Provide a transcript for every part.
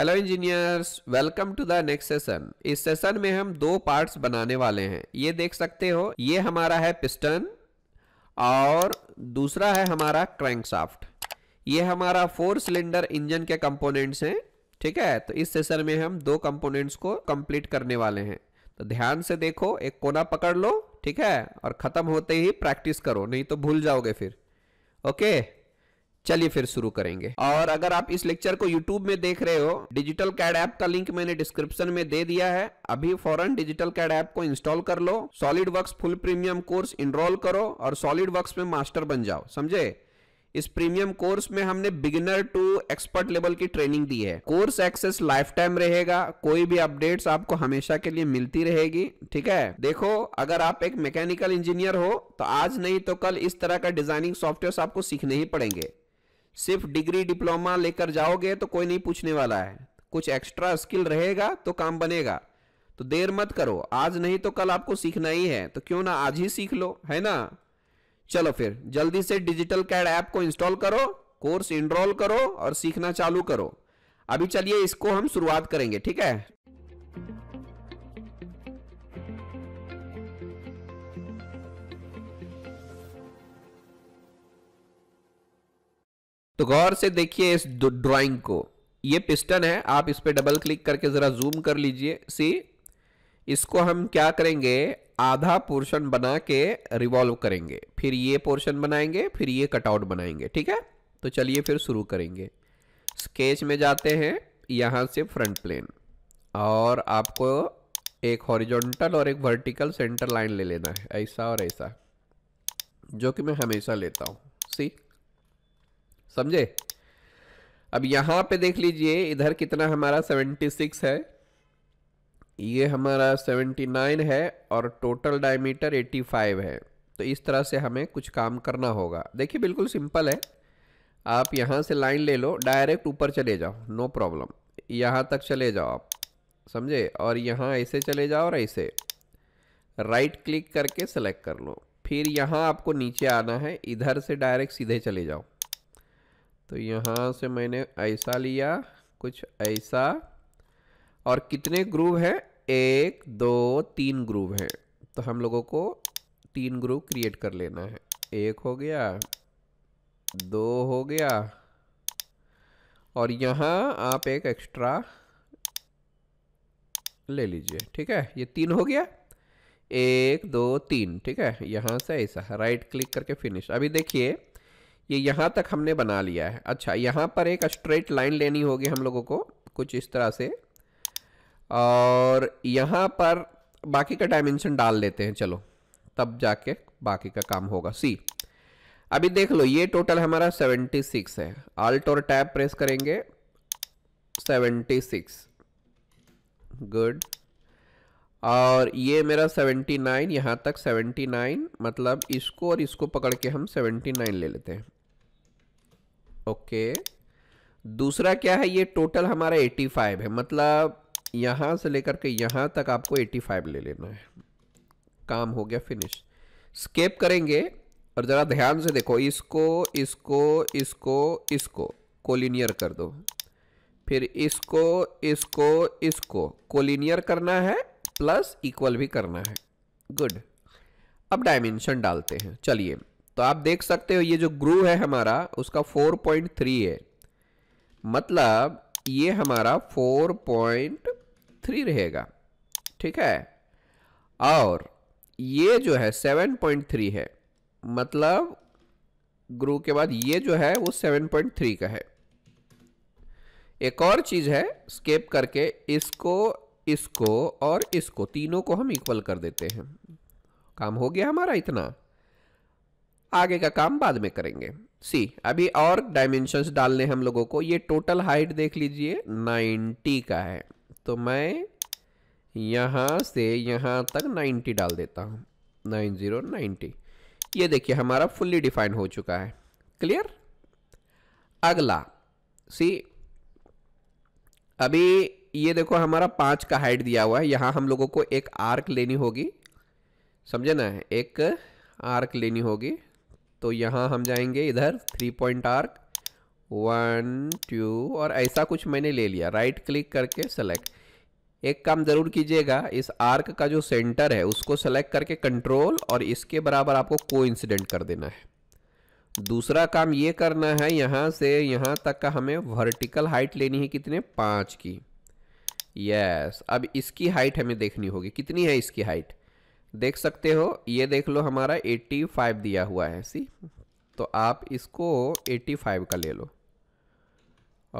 Hello engineers welcome to the next session इस session में हम दो पार्ट्स बनाने वाले हैं ये देख सकते हो ये हमारा है पिस्टन और दूसरा है हमारा साफ्ट ये हमारा फोर सिलेंडर इंजन के कंपोनेंट्स हैं ठीक है तो इस सेशन में हम दो कंपोनेंट्स को कंप्लीट करने वाले हैं तो ध्यान से देखो एक कोना पकड़ लो ठीक है और ख़त्म होते ही प्रैक्टिस करो नहीं तो भूल जाओगे फिर ओके चलिए फिर शुरू करेंगे और अगर आप इस लेक्चर को YouTube में देख रहे हो डिजिटल कैड ऐप का लिंक मैंने डिस्क्रिप्शन में दे दिया है अभी फॉरन डिजिटल कैड ऐप को इंस्टॉल कर लो solid work full premium course enroll करो और सॉलिड वर्क में मास्टर बन जाओ समझे इस प्रीमियम कोर्स में हमने बिगिनर टू एक्सपर्ट लेवल की ट्रेनिंग दी है कोर्स एक्सेस लाइफ टाइम रहेगा कोई भी अपडेट्स आपको हमेशा के लिए मिलती रहेगी ठीक है देखो अगर आप एक मैकेनिकल इंजीनियर हो तो आज नहीं तो कल इस तरह का डिजाइनिंग सॉफ्टवेयर आपको सीखने ही पड़ेंगे सिर्फ डिग्री डिप्लोमा लेकर जाओगे तो कोई नहीं पूछने वाला है कुछ एक्स्ट्रा स्किल रहेगा तो काम बनेगा तो देर मत करो आज नहीं तो कल आपको सीखना ही है तो क्यों ना आज ही सीख लो है ना चलो फिर जल्दी से डिजिटल कैड ऐप को इंस्टॉल करो कोर्स इनरोल करो और सीखना चालू करो अभी चलिए इसको हम शुरुआत करेंगे ठीक है तो गौर से देखिए इस ड्राइंग को ये पिस्टन है आप इस पर डबल क्लिक करके ज़रा जूम कर लीजिए सी इसको हम क्या करेंगे आधा पोर्शन बना के रिवॉल्व करेंगे फिर ये पोर्शन बनाएंगे फिर ये कटआउट बनाएंगे ठीक है तो चलिए फिर शुरू करेंगे स्केच में जाते हैं यहाँ से फ्रंट प्लेन और आपको एक हॉरिजॉन्टल और एक वर्टिकल सेंटर लाइन ले लेना है ऐसा और ऐसा जो कि मैं हमेशा लेता हूँ सी समझे अब यहाँ पे देख लीजिए इधर कितना हमारा 76 है ये हमारा 79 है और टोटल डायमीटर 85 है तो इस तरह से हमें कुछ काम करना होगा देखिए बिल्कुल सिंपल है आप यहाँ से लाइन ले लो डायरेक्ट ऊपर चले जाओ नो प्रॉब्लम यहाँ तक चले जाओ आप समझे और यहाँ ऐसे चले जाओ और ऐसे राइट क्लिक करके सेलेक्ट कर लो फिर यहाँ आपको नीचे आना है इधर से डायरेक्ट सीधे चले जाओ तो यहाँ से मैंने ऐसा लिया कुछ ऐसा और कितने ग्रुप हैं एक दो तीन ग्रुप हैं तो हम लोगों को तीन ग्रुप क्रिएट कर लेना है एक हो गया दो हो गया और यहाँ आप एक एक्स्ट्रा ले लीजिए ठीक है ये तीन हो गया एक दो तीन ठीक है यहाँ से ऐसा राइट क्लिक करके फिनिश अभी देखिए ये यहाँ तक हमने बना लिया है अच्छा यहाँ पर एक स्ट्रेट लाइन लेनी होगी हम लोगों को कुछ इस तरह से और यहाँ पर बाकी का डायमेंशन डाल लेते हैं चलो तब जाके बाकी का काम होगा सी अभी देख लो ये टोटल हमारा 76 है आल्ट और टैब प्रेस करेंगे 76 गुड और ये मेरा 79 यहाँ तक 79 मतलब इसको और इसको पकड़ के हम 79 ले लेते हैं ओके दूसरा क्या है ये टोटल हमारा 85 है मतलब यहाँ से लेकर के यहाँ तक आपको 85 ले लेना है काम हो गया फिनिश स्केप करेंगे और ज़रा ध्यान से देखो इसको इसको इसको इसको कोलिनियर कर दो फिर इसको इसको इसको कोलिनियर करना है प्लस इक्वल भी करना है गुड अब डायमेंशन डालते हैं चलिए तो आप देख सकते हो ये जो ग्रू है हमारा उसका 4.3 है मतलब ये हमारा 4.3 रहेगा ठीक है और ये जो है 7.3 है मतलब ग्रू के बाद ये जो है वो 7.3 का है एक और चीज है स्केप करके इसको इसको और इसको तीनों को हम इक्वल कर देते हैं काम हो गया हमारा इतना आगे का काम बाद में करेंगे सी अभी और डायमेंशंस डालने हम लोगों को ये टोटल हाइट देख लीजिए 90 का है तो मैं यहाँ से यहाँ तक 90 डाल देता हूँ नाइन ज़ीरो नाइन्टी ये देखिए हमारा फुल्ली डिफाइन हो चुका है क्लियर अगला सी अभी ये देखो हमारा पाँच का हाइट दिया हुआ है यहाँ हम लोगों को एक आर्क लेनी होगी समझे ना एक आर्क लेनी होगी तो यहाँ हम जाएंगे इधर three point arc one two और ऐसा कुछ मैंने ले लिया राइट क्लिक करके सेलेक्ट एक काम ज़रूर कीजिएगा इस आर्क का जो सेंटर है उसको सेलेक्ट करके कंट्रोल और इसके बराबर आपको को इंसिडेंट कर देना है दूसरा काम ये करना है यहाँ से यहाँ तक का हमें वर्टिकल हाइट लेनी है कितने पाँच की यस yes. अब इसकी हाइट हमें देखनी होगी कितनी है इसकी हाइट देख सकते हो ये देख लो हमारा 85 दिया हुआ है सी तो आप इसको 85 का ले लो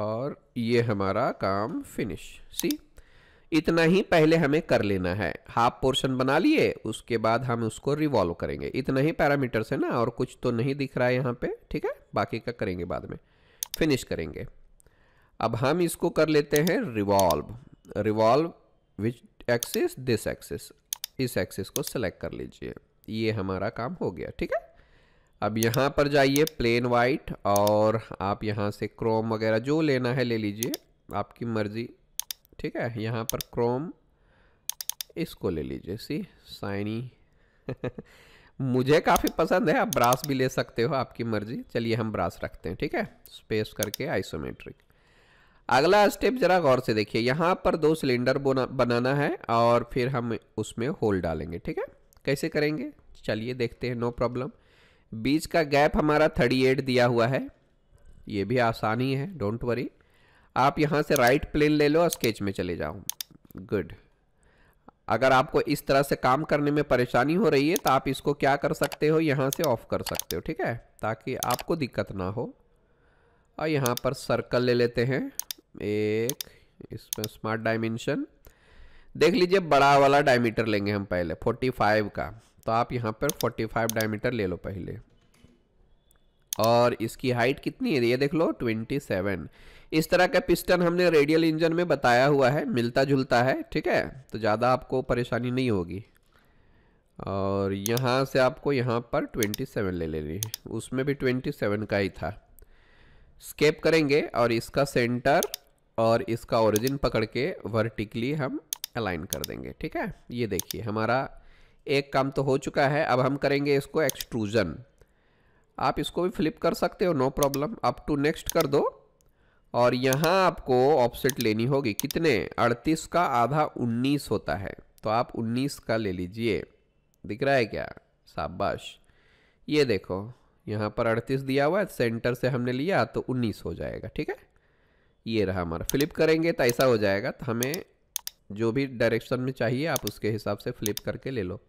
और ये हमारा काम फिनिश सी इतना ही पहले हमें कर लेना है हाफ पोर्शन बना लिए उसके बाद हम उसको रिवॉल्व करेंगे इतना ही पैरामीटर्स है ना और कुछ तो नहीं दिख रहा है यहाँ पे ठीक है बाकी का करेंगे बाद में फिनिश करेंगे अब हम इसको कर लेते हैं revolve revolve which axis this axis इस एक्सिस को सेलेक्ट कर लीजिए ये हमारा काम हो गया ठीक है अब यहाँ पर जाइए प्लेन वाइट और आप यहाँ से क्रोम वगैरह जो लेना है ले लीजिए आपकी मर्ज़ी ठीक है यहाँ पर क्रोम इसको ले लीजिए सी साइनी मुझे काफ़ी पसंद है आप ब्रास भी ले सकते हो आपकी मर्ज़ी चलिए हम ब्रास रखते हैं ठीक है स्पेस करके आइसोमेट्रिक अगला स्टेप ज़रा गौर से देखिए यहाँ पर दो सिलेंडर बनाना है और फिर हम उसमें होल डालेंगे ठीक है कैसे करेंगे चलिए देखते हैं नो प्रॉब्लम बीच का गैप हमारा थर्टी एट दिया हुआ है ये भी आसानी है डोंट वरी आप यहाँ से राइट प्लेन ले लो और स्केच में चले जाओ गुड अगर आपको इस तरह से काम करने में परेशानी हो रही है तो आप इसको क्या कर सकते हो यहाँ से ऑफ कर सकते हो ठीक है ताकि आपको दिक्कत ना हो और यहाँ पर सर्कल ले लेते हैं एक इसमें स्मार्ट डायमेंशन देख लीजिए बड़ा वाला डायमीटर लेंगे हम पहले 45 का तो आप यहाँ पर 45 डायमीटर ले लो पहले और इसकी हाइट कितनी है ये देख लो 27 इस तरह का पिस्टन हमने रेडियल इंजन में बताया हुआ है मिलता जुलता है ठीक है तो ज़्यादा आपको परेशानी नहीं होगी और यहाँ से आपको यहाँ पर 27 ले लेनी है उसमें भी 27 का ही था स्केप करेंगे और इसका सेंटर और इसका ओरिजिन पकड़ के वर्टिकली हम अलाइन कर देंगे ठीक है ये देखिए हमारा एक काम तो हो चुका है अब हम करेंगे इसको एक्सट्रूजन आप इसको भी फ्लिप कर सकते हो no problem up to next कर दो और यहाँ आपको ऑफसेट लेनी होगी कितने 38 का आधा 19 होता है तो आप 19 का ले लीजिए दिख रहा है क्या शाबाश ये देखो यहाँ पर अड़तीस दिया हुआ है सेंटर से हमने लिया तो उन्नीस हो जाएगा ठीक है ये रहा हमारा फ्लिप करेंगे तो ऐसा हो जाएगा तो हमें जो भी डायरेक्शन में चाहिए आप उसके हिसाब से फ्लिप करके ले लो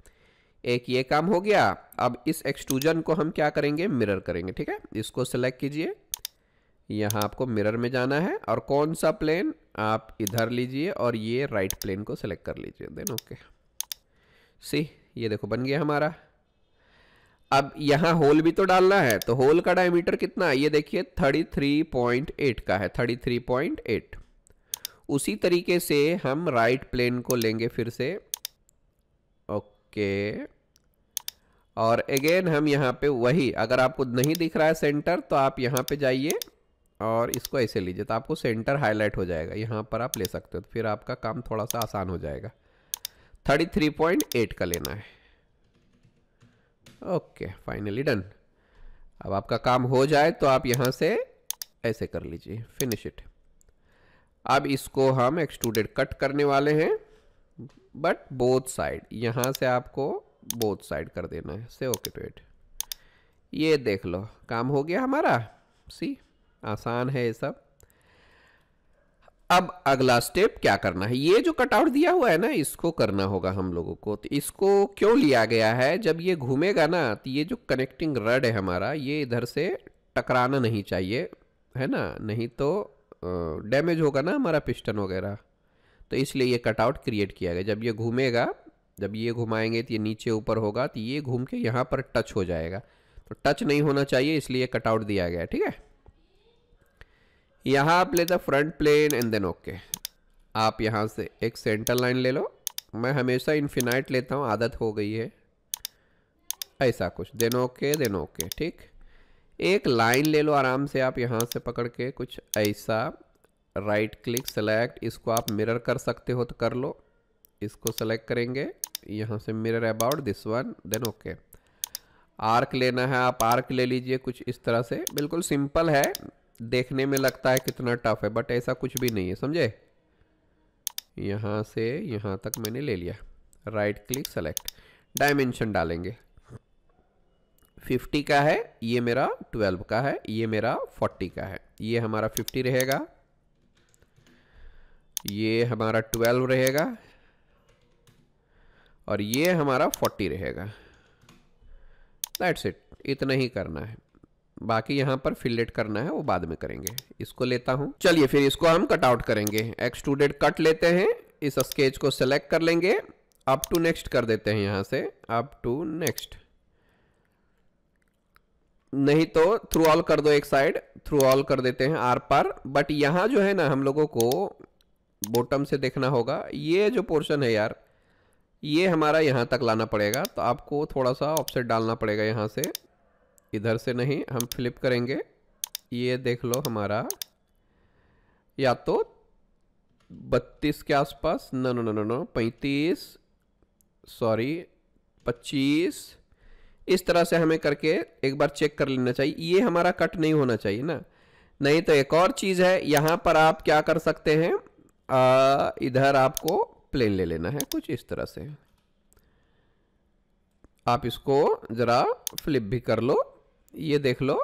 एक ये काम हो गया अब इस एक्सट्रूजन को हम क्या करेंगे मिरर करेंगे ठीक है इसको सेलेक्ट कीजिए यहाँ आपको मिरर में जाना है और कौन सा प्लेन आप इधर लीजिए और ये राइट प्लेन को सेलेक्ट कर लीजिए देन ओके सी ये देखो बन गया हमारा अब यहाँ होल भी तो डालना है तो होल का डायमीटर कितना है ये देखिए 33.8 का है 33.8 उसी तरीके से हम राइट प्लेन को लेंगे फिर से ओके और अगेन हम यहाँ पे वही अगर आपको नहीं दिख रहा है सेंटर तो आप यहाँ पे जाइए और इसको ऐसे लीजिए तो आपको सेंटर हाईलाइट हो जाएगा यहाँ पर आप ले सकते हो तो फिर आपका काम थोड़ा सा आसान हो जाएगा 33.8 का लेना है ओके फाइनली डन अब आपका काम हो जाए तो आप यहाँ से ऐसे कर लीजिए फिनिश इट अब इसको हम एक्सट्रूडेड कट करने वाले हैं बट बोथ साइड यहाँ से आपको बोथ साइड कर देना है से ओके टू इट ये देख लो काम हो गया हमारा सी आसान है ये सब अब अगला स्टेप क्या करना है ये जो कटआउट दिया हुआ है ना इसको करना होगा हम लोगों को तो इसको क्यों लिया गया है जब ये घूमेगा ना तो ये जो कनेक्टिंग रड है हमारा ये इधर से टकराना नहीं चाहिए है ना नहीं तो डैमेज होगा ना हमारा पिस्टन वगैरह तो इसलिए ये कटआउट क्रिएट किया गया जब ये घूमेगा जब ये घुमाएंगे तो ये नीचे ऊपर होगा तो ये घूम के यहाँ पर टच हो जाएगा तो टच नहीं होना चाहिए इसलिए कटआउट दिया गया ठीक है यहाँ आप लेते front plane and then okay आप यहाँ से एक सेंटर लाइन ले लो मैं हमेशा इन्फिनाइट लेता हूँ आदत हो गई है ऐसा कुछ देन ओके देन ओके ठीक एक लाइन ले लो आराम से आप यहाँ से पकड़ के कुछ ऐसा राइट क्लिक सेलेक्ट इसको आप मिरर कर सकते हो तो कर लो इसको सेलेक्ट करेंगे यहाँ से mirror about this one then okay arc लेना है आप आर्क ले लीजिए कुछ इस तरह से बिल्कुल सिंपल है देखने में लगता है कितना टफ है बट ऐसा कुछ भी नहीं है समझे यहाँ से यहाँ तक मैंने ले लिया राइट क्लिक सेलेक्ट डायमेंशन डालेंगे 50 का है ये मेरा 12 का है ये मेरा 40 का है ये हमारा 50 रहेगा ये हमारा 12 रहेगा और ये हमारा 40 रहेगा दैट्स इट इतना ही करना है बाकी यहाँ पर फिलेट करना है वो बाद में करेंगे इसको लेता हूँ चलिए फिर इसको हम कट आउट करेंगे एक्सट्रूडेड कट लेते हैं इस स्केच को सेलेक्ट कर लेंगे अप टू नेक्स्ट कर देते हैं यहाँ से अप टू नेक्स्ट नहीं तो थ्रू ऑल कर दो एक साइड थ्रू ऑल कर देते हैं आर पर बट यहाँ जो है ना हम लोगों को बॉटम से देखना होगा ये जो पोर्शन है यार ये हमारा यहाँ तक लाना पड़ेगा तो आपको थोड़ा सा ऑफसेट डालना पड़ेगा यहाँ से इधर से नहीं हम फ्लिप करेंगे ये देख लो हमारा या तो बत्तीस के आसपास no no no no no पैंतीस सॉरी पच्चीस इस तरह से हमें करके एक बार चेक कर लेना चाहिए ये हमारा कट नहीं होना चाहिए ना नहीं तो एक और चीज़ है यहाँ पर आप क्या कर सकते हैं आ, इधर आपको प्लेन ले लेना है कुछ इस तरह से आप इसको ज़रा फ्लिप भी कर लो ये देख लो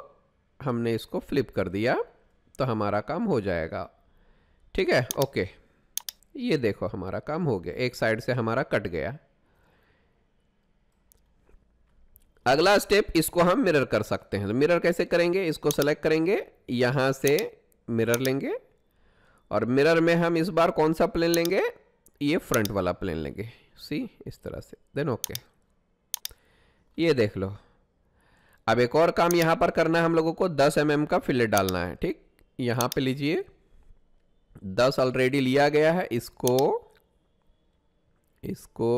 हमने इसको फ्लिप कर दिया तो हमारा काम हो जाएगा ठीक है ओके ये देखो हमारा काम हो गया एक साइड से हमारा कट गया अगला स्टेप इसको हम मिरर कर सकते हैं तो मिरर कैसे करेंगे इसको सेलेक्ट करेंगे यहाँ से मिरर लेंगे और मिरर में हम इस बार कौन सा प्लेन लेंगे ये फ्रंट वाला प्लेन लेंगे सी इस तरह से देन ओके ये देख लो अब एक और काम यहाँ पर करना है हम लोगों को 10 एम का फिलेट डालना है ठीक यहां पे लीजिए 10 ऑलरेडी लिया गया है इसको इसको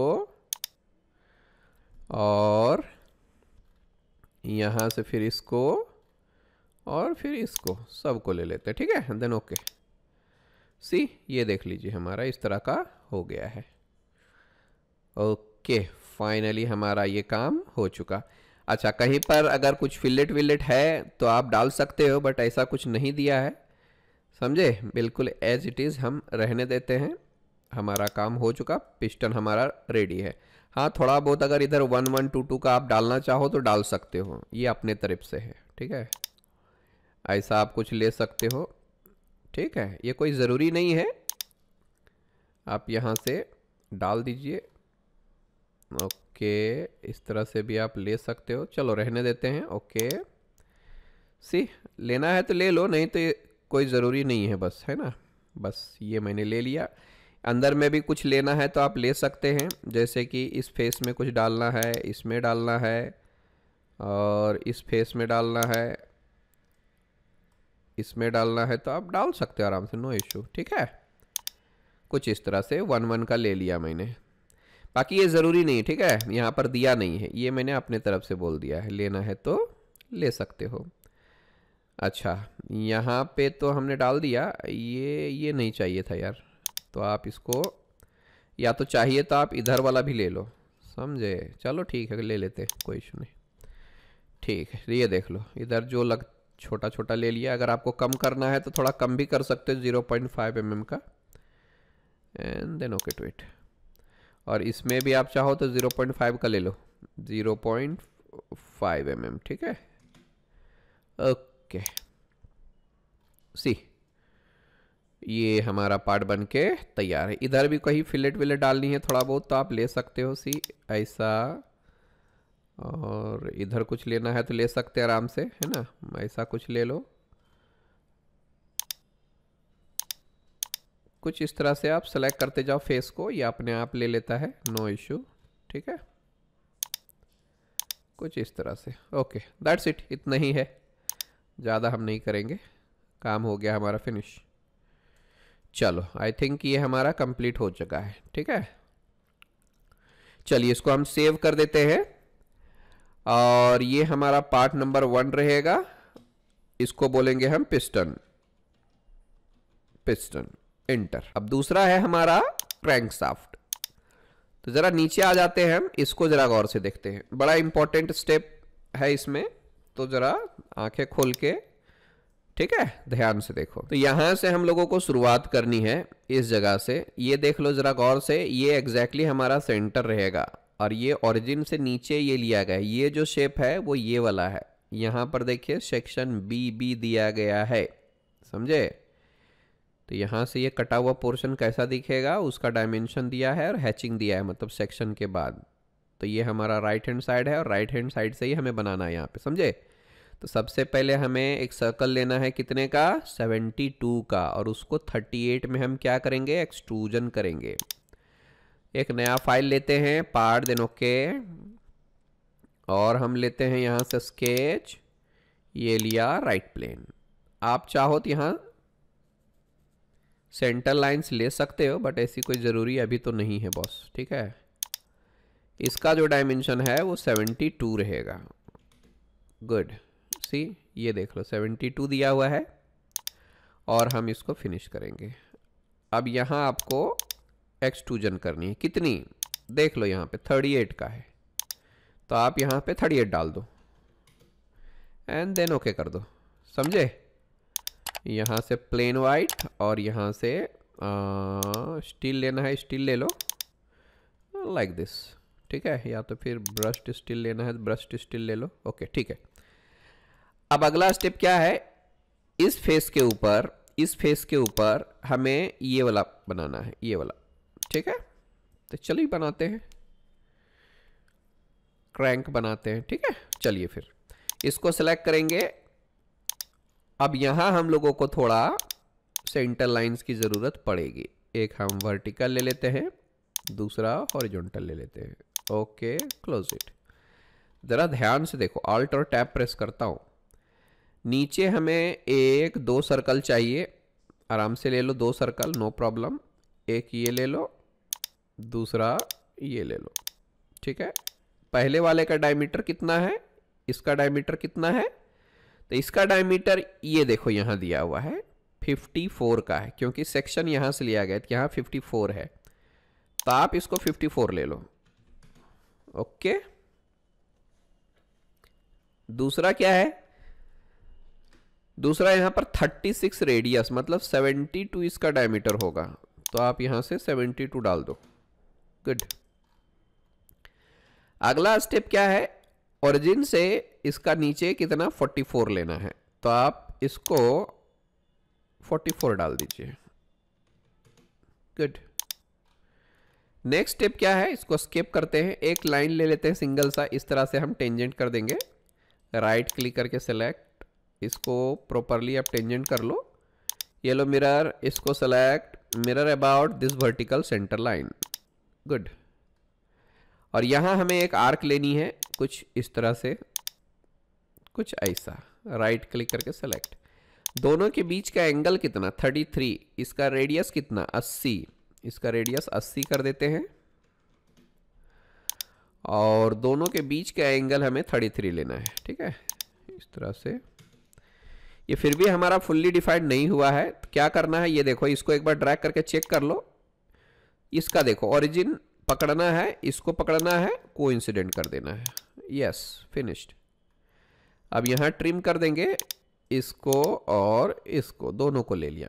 और यहाँ से फिर इसको और फिर इसको सबको ले लेते हैं ठीक है देन ओके सी ये देख लीजिए हमारा इस तरह का हो गया है ओके फाइनली हमारा ये काम हो चुका अच्छा कहीं पर अगर कुछ फिलेट विलेट है तो आप डाल सकते हो बट ऐसा कुछ नहीं दिया है समझे बिल्कुल एज इट इज़ हम रहने देते हैं हमारा काम हो चुका पिस्टन हमारा रेडी है हाँ थोड़ा बहुत अगर इधर वन वन टू टू का आप डालना चाहो तो डाल सकते हो ये अपने तरफ से है ठीक है ऐसा आप कुछ ले सकते हो ठीक है ये कोई ज़रूरी नहीं है आप यहाँ से डाल दीजिए ओके ओके इस तरह से भी आप ले सकते हो चलो रहने देते हैं ओके सी लेना है तो ले लो नहीं तो कोई ज़रूरी नहीं है बस है ना बस ये मैंने ले लिया अंदर में भी कुछ लेना है तो आप ले सकते हैं जैसे कि इस फेस में कुछ डालना है इसमें डालना है और इस फेस में डालना है इसमें डालना है तो आप डाल सकते हो आराम से नो इशू ठीक है कुछ इस तरह से वन वन का ले लिया मैंने बाकी ये ज़रूरी नहीं है ठीक है यहाँ पर दिया नहीं है ये मैंने अपने तरफ से बोल दिया है लेना है तो ले सकते हो अच्छा यहाँ पे तो हमने डाल दिया ये ये नहीं चाहिए था यार तो आप इसको या तो चाहिए तो आप इधर वाला भी ले लो समझे चलो ठीक है ले लेते कोई इशू नहीं ठीक है ये देख लो इधर जो लग छोटा छोटा ले लिया अगर आपको कम करना है तो थोड़ा कम भी कर सकते हो जीरो पॉइंट फाइव एम का and then okay to it और इसमें भी आप चाहो तो 0.5 का ले लो 0.5 पॉइंट mm, ठीक है ओके सी ये हमारा पार्ट बन के तैयार है इधर भी कहीं फिलेट विलेट डालनी है थोड़ा बहुत तो आप ले सकते हो सी ऐसा और इधर कुछ लेना है तो ले सकते आराम से है ना ऐसा कुछ ले लो कुछ इस तरह से आप सेलेक्ट करते जाओ फेस को ये अपने आप ले लेता है नो इशू ठीक है कुछ इस तरह से ओके दैट्स इट इतना ही है ज़्यादा हम नहीं करेंगे काम हो गया हमारा फिनिश चलो आई थिंक ये हमारा कंप्लीट हो चुका है ठीक है चलिए इसको हम सेव कर देते हैं और ये हमारा पार्ट नंबर वन रहेगा इसको बोलेंगे हम पिस्टन पिस्टन एंटर अब दूसरा है हमारा क्रैंक साफ्ट तो ज़रा नीचे आ जाते हैं हम इसको ज़रा गौर से देखते हैं बड़ा इंपॉर्टेंट स्टेप है इसमें तो ज़रा आंखें खोल के ठीक है ध्यान से देखो तो यहां से हम लोगों को शुरुआत करनी है इस जगह से ये देख लो ज़रा गौर से ये एग्जैक्टली हमारा सेंटर रहेगा और ये ओरिजिन से नीचे ये लिया गया ये जो शेप है वो ये वाला है यहां पर देखिए सेक्शन बी बी दिया गया है समझे तो यहाँ से ये कटा हुआ पोर्शन कैसा दिखेगा उसका डायमेंशन दिया है और हैचिंग दिया है मतलब सेक्शन के बाद तो ये हमारा राइट हैंड साइड है और राइट हैंड साइड से ही हमें बनाना है यहाँ पे समझे तो सबसे पहले हमें एक सर्कल लेना है कितने का 72 का और उसको 38 में हम क्या करेंगे एक्सट्रूजन करेंगे एक नया फाइल लेते हैं पार्ट देन ओके और हम लेते हैं यहाँ से स्केच ये लिया राइट प्लेन आप चाहो तो यहाँ सेंटर लाइंस ले सकते हो बट ऐसी कोई ज़रूरी अभी तो नहीं है बॉस ठीक है इसका जो डायमेंशन है वो 72 रहेगा गुड सी ये देख लो 72 दिया हुआ है और हम इसको फिनिश करेंगे अब यहाँ आपको एक्सट्रूजन करनी है कितनी देख लो यहाँ पे 38 का है तो आप यहाँ पे 38 डाल दो एंड देन ओके कर दो समझे यहाँ से प्लेन वाइट और यहाँ से स्टील लेना है स्टील ले लो लाइक दिस ठीक है या तो फिर ब्रश स्टील लेना है ब्रश्ड ब्रश स्टील ले लो ओके ठीक है अब अगला स्टेप क्या है इस फेस के ऊपर इस फेस के ऊपर हमें ये वाला बनाना है ये वाला ठीक है तो चलिए बनाते हैं क्रैंक बनाते हैं ठीक है चलिए फिर इसको सेलेक्ट करेंगे अब यहाँ हम लोगों को थोड़ा सेंटर लाइंस की ज़रूरत पड़ेगी एक हम वर्टिकल ले लेते हैं दूसरा हॉरिजॉन्टल ले लेते हैं ओके क्लोज इट ज़रा ध्यान से देखो ऑल्ट और टैप प्रेस करता हूँ नीचे हमें एक दो सर्कल चाहिए आराम से ले लो दो सर्कल नो प्रॉब्लम एक ये ले लो दूसरा ये ले लो ठीक है पहले वाले का डायमीटर कितना है इसका डायमीटर कितना है तो इसका डायमीटर ये देखो यहाँ दिया हुआ है 54 का है क्योंकि सेक्शन यहाँ से लिया गया कि तो यहाँ 54 है तो आप इसको 54 ले लो ओके दूसरा क्या है दूसरा यहाँ पर 36 रेडियस मतलब 72 इसका डायमीटर होगा तो आप यहाँ से 72 डाल दो गुड अगला स्टेप क्या है ओरिजिन से इसका नीचे कितना 44 लेना है तो आप इसको 44 डाल दीजिए गुड नेक्स्ट स्टेप क्या है इसको स्केप करते हैं एक लाइन ले लेते हैं सिंगल सा इस तरह से हम टेंजेंट कर देंगे राइट right क्लिक करके सेलेक्ट इसको प्रॉपरली आप टेंजेंट कर लो येलो मिरर इसको select mirror about this vertical centre line good और यहाँ हमें एक आर्क लेनी है कुछ इस तरह से कुछ ऐसा राइट क्लिक करके सेलेक्ट दोनों के बीच का एंगल कितना 33 इसका रेडियस कितना 80 इसका रेडियस 80 कर देते हैं और दोनों के बीच का एंगल हमें 33 लेना है ठीक है इस तरह से ये फिर भी हमारा फुल्ली डिफाइंड नहीं हुआ है तो क्या करना है ये देखो इसको एक बार ड्रैग करके चेक कर लो इसका देखो ओरिजिन पकड़ना है इसको पकड़ना है को कर देना है यस फिनिश्ड अब यहाँ ट्रिम कर देंगे इसको और इसको दोनों को ले लिया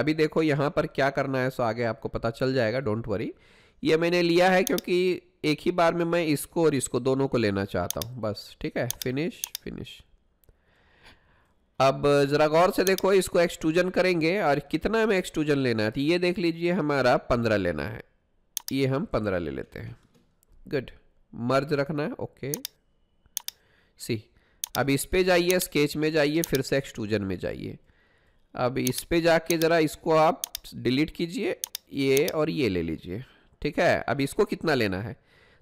अभी देखो यहाँ पर क्या करना है सो आगे आपको पता चल जाएगा डोंट वरी ये मैंने लिया है क्योंकि एक ही बार में मैं इसको और इसको दोनों को लेना चाहता हूँ बस ठीक है फिनिश फिनिश अब ज़रा गौर से देखो इसको एक्सट्रूजन करेंगे और कितना हमें एक्सट्रूजन लेना है तो ये देख लीजिए हमारा पंद्रह लेना है ये हम पंद्रह ले लेते हैं गुड मर्ज रखना है ओके सी अब इस पे जाइए स्केच में जाइए फिर से एक्सट्रूजन में जाइए अब इस पे जाके ज़रा इसको आप डिलीट कीजिए ये और ये ले लीजिए ठीक है अब इसको कितना लेना है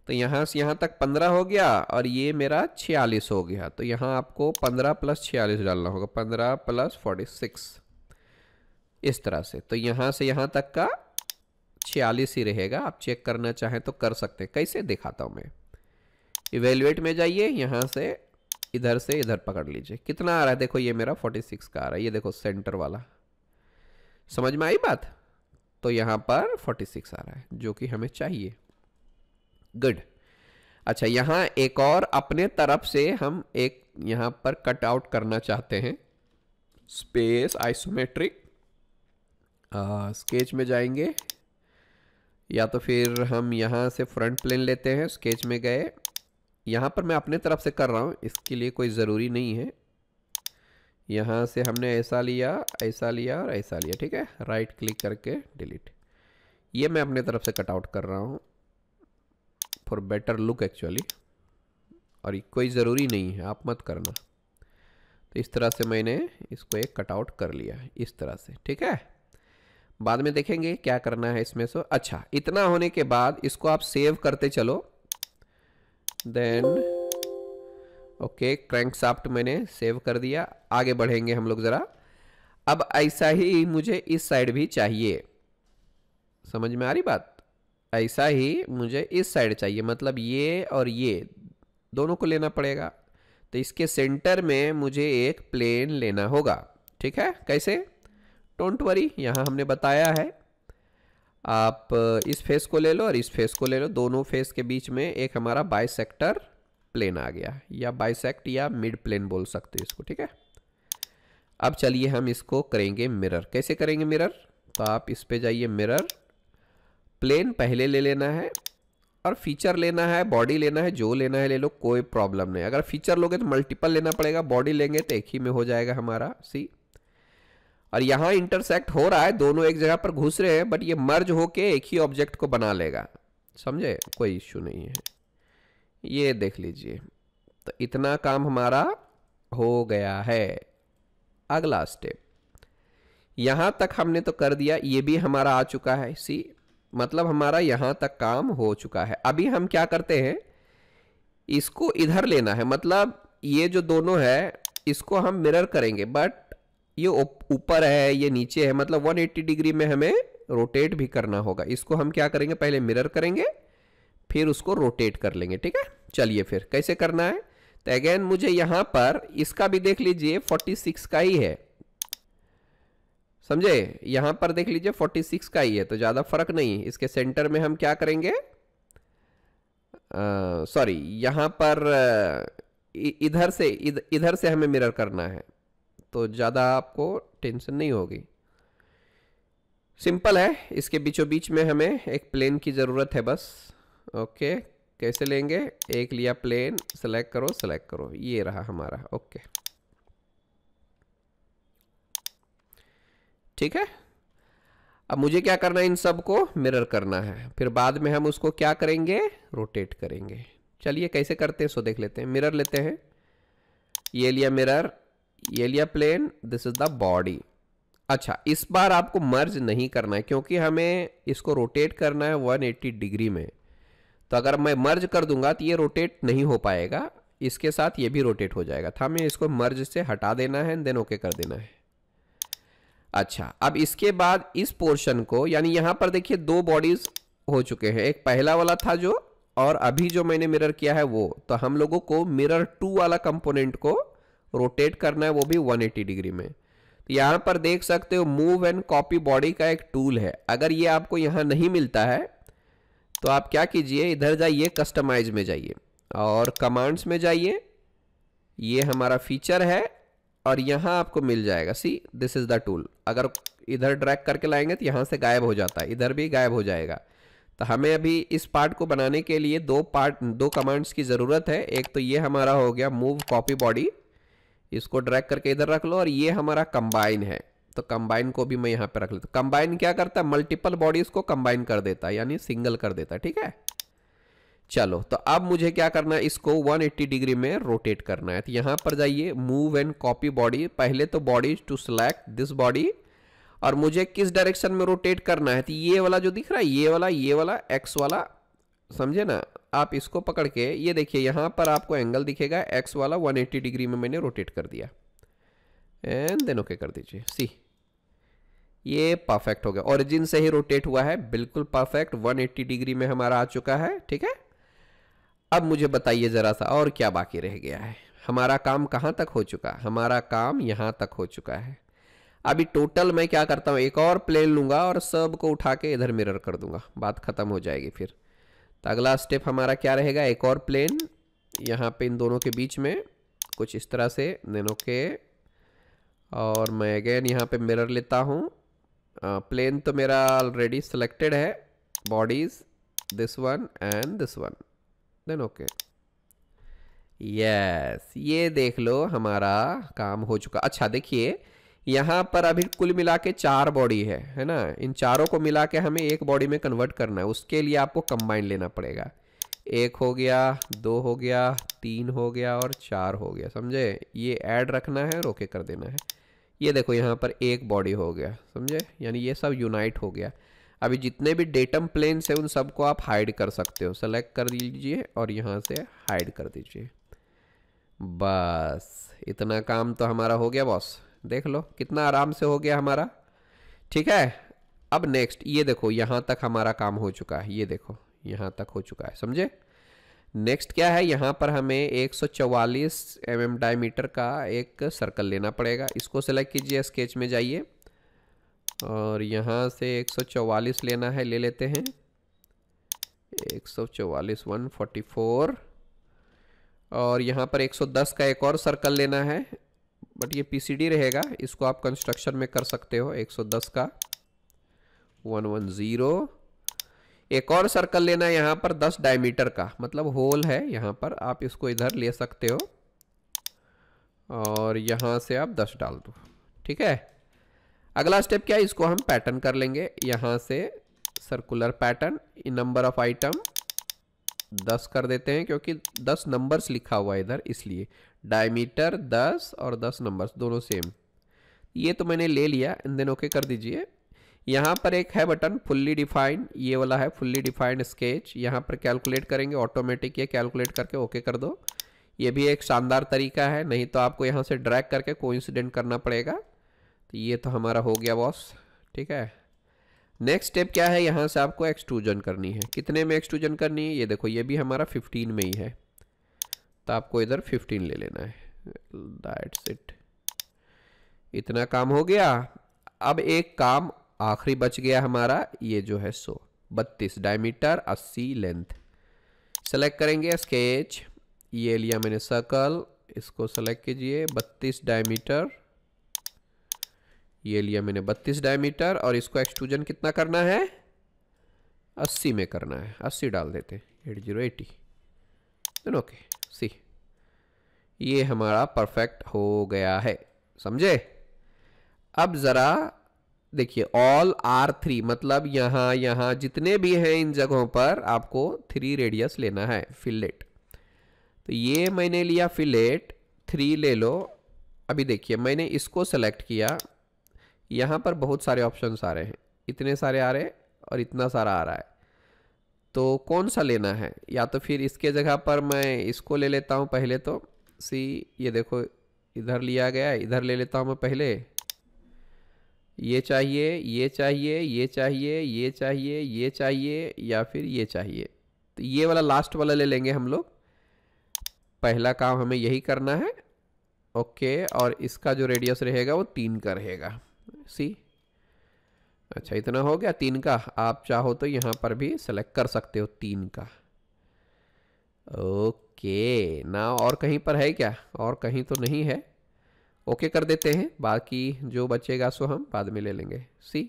तो यहाँ से यहाँ तक पंद्रह हो गया और ये मेरा छियालीस हो गया तो यहाँ आपको पंद्रह प्लस छियालीस डालना होगा पंद्रह प्लस फोर्टी सिक्स इस तरह से तो यहाँ से यहाँ तक का छियालीस ही रहेगा आप चेक करना चाहें तो कर सकते हैं कैसे दिखाता हूँ मैं इवेल्युएट में जाइए यहाँ से इधर से इधर पकड़ लीजिए कितना आ रहा है देखो ये मेरा 46 का आ रहा है ये देखो सेंटर वाला समझ में आई बात तो यहाँ पर 46 आ रहा है जो कि हमें चाहिए गुड अच्छा यहाँ एक और अपने तरफ से हम एक यहाँ पर कट आउट करना चाहते हैं स्पेस आइसोमेट्रिक स्केच में जाएंगे या तो फिर हम यहाँ से फ्रंट प्लेन लेते हैं स्केच में गए यहाँ पर मैं अपने तरफ से कर रहा हूँ इसके लिए कोई ज़रूरी नहीं है यहाँ से हमने ऐसा लिया ऐसा लिया और ऐसा लिया ठीक है राइट क्लिक करके डिलीट ये मैं अपने तरफ से कटआउट कर रहा हूँ फॉर बेटर लुक एक्चुअली और कोई ज़रूरी नहीं है आप मत करना तो इस तरह से मैंने इसको एक कटआउट कर लिया इस तरह से ठीक है बाद में देखेंगे क्या करना है इसमें सो अच्छा इतना होने के बाद इसको आप सेव करते चलो देन ओके क्रैंक साफ्ट मैंने सेव कर दिया आगे बढ़ेंगे हम लोग ज़रा अब ऐसा ही मुझे इस साइड भी चाहिए समझ में आ रही बात ऐसा ही मुझे इस साइड चाहिए मतलब ये और ये दोनों को लेना पड़ेगा तो इसके सेंटर में मुझे एक प्लेन लेना होगा ठीक है कैसे डोंट वरी यहाँ हमने बताया है आप इस फेस को ले लो और इस फेस को ले लो दोनों फेस के बीच में एक हमारा बाइसेक्टर प्लेन आ गया या बाइसेक्ट या मिड प्लेन बोल सकते हो इसको ठीक है अब चलिए हम इसको करेंगे मिरर कैसे करेंगे मिरर तो आप इस पे जाइए मिरर प्लेन पहले ले लेना है और फीचर लेना है बॉडी लेना है जो लेना है ले लो कोई प्रॉब्लम नहीं अगर फीचर लोगे तो मल्टीपल लेना पड़ेगा बॉडी लेंगे तो एक ही में हो जाएगा हमारा सी और यहाँ इंटरसेक्ट हो रहा है दोनों एक जगह पर घुस रहे हैं बट ये मर्ज होके एक ही ऑब्जेक्ट को बना लेगा समझे कोई इश्यू नहीं है ये देख लीजिए तो इतना काम हमारा हो गया है अगला स्टेप यहाँ तक हमने तो कर दिया ये भी हमारा आ चुका है सी मतलब हमारा यहाँ तक काम हो चुका है अभी हम क्या करते हैं इसको इधर लेना है मतलब ये जो दोनों है इसको हम मिरर करेंगे बट ये ऊपर है ये नीचे है मतलब 180 डिग्री में हमें रोटेट भी करना होगा इसको हम क्या करेंगे पहले मिरर करेंगे फिर उसको रोटेट कर लेंगे ठीक है चलिए फिर कैसे करना है तो अगेन मुझे यहां पर इसका भी देख लीजिए 46 का ही है समझे यहां पर देख लीजिए 46 का ही है तो ज़्यादा फर्क नहीं इसके सेंटर में हम क्या करेंगे सॉरी यहां पर इधर से इधर से हमें मिरर करना है तो ज़्यादा आपको टेंशन नहीं होगी सिंपल है इसके बीचों बीच में हमें एक प्लेन की ज़रूरत है बस ओके कैसे लेंगे एक लिया प्लेन सेलेक्ट करो सेलेक्ट करो ये रहा हमारा ओके ठीक है अब मुझे क्या करना है इन सब को मिरर करना है फिर बाद में हम उसको क्या करेंगे रोटेट करेंगे चलिए कैसे करते हैं सो देख लेते हैं मिरर लेते हैं ये लिया मिरर येलिया plane this is the body अच्छा इस बार आपको मर्ज नहीं करना है क्योंकि हमें इसको रोटेट करना है 180 डिग्री में तो अगर मैं मर्ज कर दूंगा तो ये रोटेट नहीं हो पाएगा इसके साथ ये भी रोटेट हो जाएगा था हमें इसको मर्ज से हटा देना है देन ओके कर देना है अच्छा अब इसके बाद इस पोर्शन को यानी यहां पर देखिए दो बॉडीज हो चुके हैं एक पहला वाला था जो और अभी जो मैंने मिरर किया है वो तो हम लोगों को मिरर टू वाला कंपोनेंट को रोटेट करना है वो भी 180 डिग्री में तो यहाँ पर देख सकते हो मूव एंड कॉपी बॉडी का एक टूल है अगर ये आपको यहाँ नहीं मिलता है तो आप क्या कीजिए इधर जाइए कस्टमाइज में जाइए और कमांड्स में जाइए ये हमारा फीचर है और यहाँ आपको मिल जाएगा see this is the tool अगर इधर ड्रैक करके लाएंगे तो यहाँ से गायब हो जाता है इधर भी गायब हो जाएगा तो हमें अभी इस पार्ट को बनाने के लिए दो पार्ट दो कमांड्स की ज़रूरत है एक तो ये हमारा हो गया मूव कॉपी बॉडी इसको ड्रैग करके इधर रख लो और ये हमारा कंबाइन है तो कंबाइन को भी मैं यहाँ पे रख लेता हूँ कंबाइन क्या करता है मल्टीपल बॉडीज को कंबाइन कर देता है यानी सिंगल कर देता है ठीक है चलो तो अब मुझे क्या करना है इसको 180 डिग्री में रोटेट करना है तो यहाँ पर जाइए मूव एंड कॉपी बॉडी पहले तो body two select this body और मुझे किस डायरेक्शन में रोटेट करना है तो ये वाला जो दिख रहा है ये वाला ये वाला एक्स वाला समझे ना आप इसको पकड़ के ये देखिए यहाँ पर आपको एंगल दिखेगा एक्स वाला 180 डिग्री में मैंने रोटेट कर दिया एंड देन ओके कर दीजिए सी ये परफेक्ट हो गया ओरिजिन से ही रोटेट हुआ है बिल्कुल परफेक्ट 180 डिग्री में हमारा आ चुका है ठीक है अब मुझे बताइए ज़रा सा और क्या बाकी रह गया है हमारा काम कहाँ तक हो चुका हमारा काम यहाँ तक हो चुका है अभी टोटल मैं क्या करता हूँ एक और प्लेन लूँगा और सब को उठा के इधर मिरर कर दूंगा बात ख़त्म हो जाएगी फिर तो अगला स्टेप हमारा क्या रहेगा एक और प्लेन यहाँ पे इन दोनों के बीच में कुछ इस तरह से नैनो ओके और मैं अगेन यहाँ पे मिरर लेता हूँ प्लेन तो मेरा ऑलरेडी सिलेक्टेड है bodies this one and this one then okay yes ये देख लो हमारा काम हो चुका अच्छा देखिए यहाँ पर अभी कुल मिला के चार बॉडी है है ना इन चारों को मिला के हमें एक बॉडी में कन्वर्ट करना है उसके लिए आपको कंबाइन लेना पड़ेगा एक हो गया दो हो गया तीन हो गया और चार हो गया समझे ये ऐड रखना है और ओके कर देना है ये देखो यहाँ पर एक बॉडी हो गया समझे यानी ये सब यूनाइट हो गया अभी जितने भी डेटम प्लेन्स हैं उन सबको आप हाइड कर सकते हो सेलेक्ट कर लीजिए और यहाँ से हाइड कर दीजिए बस इतना काम तो हमारा हो गया बॉस देख लो कितना आराम से हो गया हमारा ठीक है अब नेक्स्ट ये देखो यहाँ तक हमारा काम हो चुका है ये देखो यहाँ तक हो चुका है समझे नेक्स्ट क्या है यहाँ पर हमें 144 सौ mm डायमीटर का एक सर्कल लेना पड़ेगा इसको सेलेक्ट कीजिए स्केच में जाइए और यहाँ से 144 लेना है ले लेते हैं 144 144 और यहाँ पर 110 का एक और सर्कल लेना है बट ये पी रहेगा इसको आप कंस्ट्रक्शन में कर सकते हो 110 का 110 एक और सर्कल लेना है यहाँ पर 10 डायमीटर का मतलब होल है यहाँ पर आप इसको इधर ले सकते हो और यहाँ से आप 10 डाल दो ठीक है अगला स्टेप क्या है इसको हम पैटर्न कर लेंगे यहाँ से circular pattern in number of item 10 कर देते हैं क्योंकि 10 नंबर्स लिखा हुआ है इधर इसलिए डायमीटर दस और दस नंबर्स दोनों सेम ये तो मैंने ले लिया इन दिन ओके कर दीजिए यहाँ पर एक है बटन फुल्ली डिफाइंड ये वाला है फुल्ली डिफाइंड स्केच यहाँ पर कैलकुलेट करेंगे ऑटोमेटिक ये कैलकुलेट करके ओके कर दो ये भी एक शानदार तरीका है नहीं तो आपको यहाँ से ड्रैग करके कोइंसिडेंट करना पड़ेगा तो ये तो हमारा हो गया बॉस ठीक है नेक्स्ट स्टेप क्या है यहाँ से आपको एक्सट्रूजन करनी है कितने में एक्सट्रूजन करनी है ये देखो ये भी हमारा फिफ्टीन में ही है तो आपको इधर फिफ्टीन ले लेना है दैट्स इट इतना काम हो गया अब एक काम आखिरी बच गया हमारा ये जो है सो बत्तीस डायमीटर अस्सी लेंथ सेलेक्ट करेंगे स्केच ये लिया मैंने सर्कल इसको सेलेक्ट कीजिए बत्तीस डायमीटर ये लिया मैंने बत्तीस डायमीटर और इसको एक्सट्रूजन कितना करना है अस्सी में करना है अस्सी डाल देते हैं eight zero eighty okay see ये हमारा परफेक्ट हो गया है समझे अब ज़रा देखिए ऑल आर थ्री मतलब यहाँ यहाँ जितने भी हैं इन जगहों पर आपको थ्री रेडियस लेना है फिलेट तो ये मैंने लिया फिलेट थ्री ले लो अभी देखिए मैंने इसको सेलेक्ट किया यहाँ पर बहुत सारे ऑप्शन आ रहे हैं इतने सारे आ रहे हैं और इतना सारा आ रहा है तो कौन सा लेना है या तो फिर इसके जगह पर मैं इसको ले लेता हूँ पहले तो सी ये देखो इधर लिया गया इधर ले लेता हूँ मैं पहले ये चाहिए ये चाहिए ये चाहिए ये चाहिए ये चाहिए या फिर ये चाहिए तो ये वाला लास्ट वाला ले लेंगे हम लोग पहला काम हमें यही करना है ओके और इसका जो रेडियस रहेगा वो तीन का रहेगा सी अच्छा इतना हो गया तीन का आप चाहो तो यहाँ पर भी सेलेक्ट कर सकते हो तीन का ओके ना और कहीं पर है क्या और कहीं तो नहीं है ओके कर देते हैं बाकी जो बचेगा सो हम बाद में ले लेंगे सी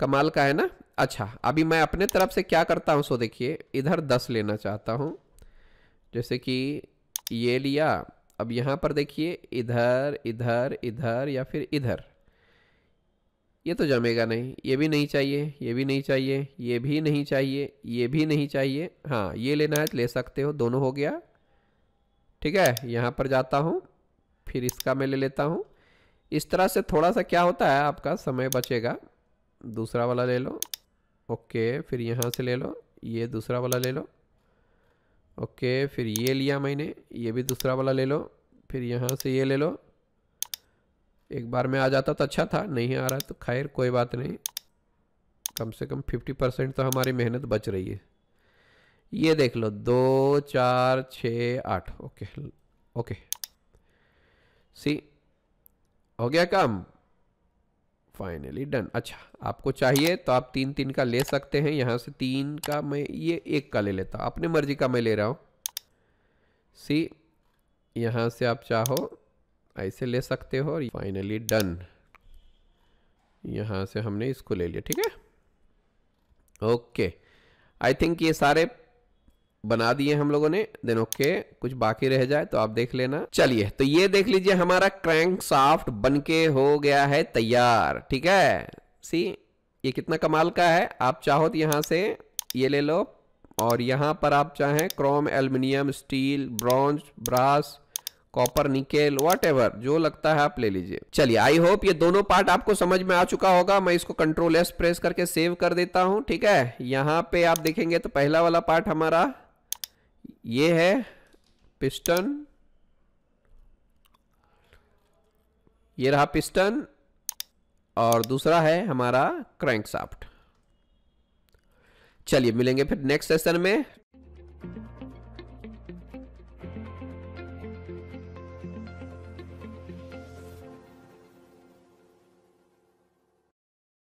कमाल का है ना अच्छा अभी मैं अपने तरफ से क्या करता हूँ सो देखिए इधर दस लेना चाहता हूँ जैसे कि ये लिया अब यहाँ पर देखिए इधर इधर इधर या फिर इधर ये तो जमेगा नहीं ये भी नहीं चाहिए ये भी नहीं चाहिए ये भी नहीं चाहिए ये भी नहीं चाहिए हाँ ये लेना है तो ले सकते हो दोनों हो गया ठीक है यहाँ पर जाता हूँ फिर इसका मैं ले लेता हूँ इस तरह से थोड़ा सा क्या होता है आपका समय बचेगा दूसरा वाला ले लो ओके फिर यहाँ से ले लो ये दूसरा वाला ले लो ओके फिर ये लिया मैंने ये भी दूसरा वाला ले लो फिर यहाँ से ये ले लो एक बार में आ जाता तो अच्छा था नहीं आ रहा तो खैर कोई बात नहीं कम से कम फिफ्टी परसेंट तो हमारी मेहनत बच रही है ये देख लो दो चार छ आठ ओके ओके सी हो गया काम फाइनली डन अच्छा आपको चाहिए तो आप तीन तीन का ले सकते हैं यहाँ से तीन का मैं ये एक का ले लेता अपने मर्जी का मैं ले रहा हूँ सी यहाँ से आप चाहो ऐसे ले सकते हो और फाइनली डन यहाँ से हमने इसको ले लिया ठीक है ओके आई थिंक ये सारे बना दिए हम लोगों ने देन ओके कुछ बाकी रह जाए तो आप देख लेना चलिए तो ये देख लीजिए हमारा क्रैंक साफ्ट बन के हो गया है तैयार ठीक है सी ये कितना कमाल का है आप चाहो तो यहाँ से ये ले लो और यहाँ पर आप चाहें chrome aluminium steel bronze brass copper nickel what जो लगता है आप ले लीजिए चलिए आई होप ये दोनों पार्ट आपको समझ में आ चुका होगा मैं इसको कंट्रोल एस प्रेस करके सेव कर देता हूं ठीक है यहां पे आप देखेंगे तो पहला वाला पार्ट हमारा ये है पिस्टन ये रहा पिस्टन और दूसरा है हमारा क्रैंक चलिए मिलेंगे फिर नेक्स्ट सेशन में